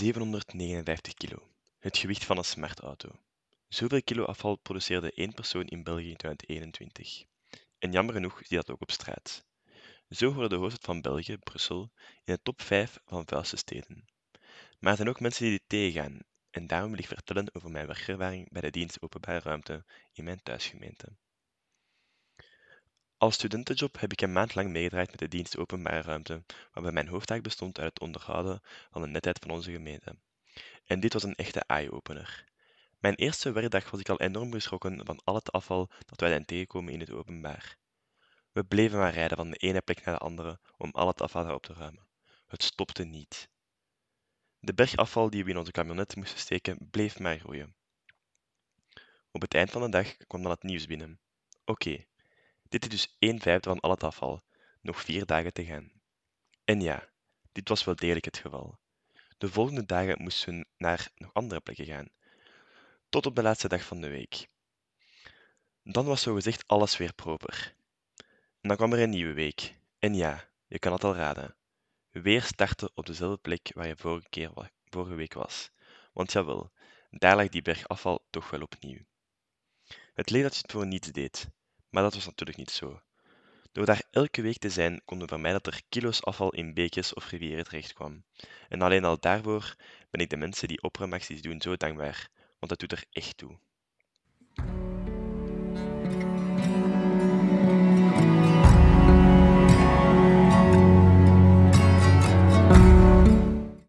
759 kilo. Het gewicht van een smartauto. Zoveel kilo afval produceerde één persoon in België in 2021. En jammer genoeg zie je dat ook op straat. Zo hoorde de hoofdstad van België, Brussel, in de top 5 van vuilste steden. Maar er zijn ook mensen die dit tegengaan, en daarom wil ik vertellen over mijn werkervaring bij de dienst openbare ruimte in mijn thuisgemeente. Als studentenjob heb ik een maand lang meegedraaid met de dienst openbare ruimte, waarbij mijn hoofdtaak bestond uit het onderhouden van de netheid van onze gemeente. En dit was een echte eye-opener. Mijn eerste werkdag was ik al enorm geschrokken van al het afval dat wij dan tegenkomen in het openbaar. We bleven maar rijden van de ene plek naar de andere om al het afval op te ruimen. Het stopte niet. De bergafval die we in onze camionet moesten steken bleef maar groeien. Op het eind van de dag kwam dan het nieuws binnen. Oké, dit is dus 1 vijfde van al het afval. Nog vier dagen te gaan. En ja, dit was wel degelijk het geval. De volgende dagen moesten we naar nog andere plekken gaan. Tot op de laatste dag van de week. Dan was zogezegd alles weer proper. En dan kwam er een nieuwe week. En ja, je kan het al raden. Weer starten op dezelfde plek waar je vorige, keer, vorige week was. Want jawel, daar lag die berg afval toch wel opnieuw. Het leek dat je het voor niets deed. Maar dat was natuurlijk niet zo. Door daar elke week te zijn, konden we vermijden dat er kilo's afval in beekjes of rivieren terechtkwam. En alleen al daarvoor ben ik de mensen die opruimacties doen zo dankbaar, want dat doet er echt toe.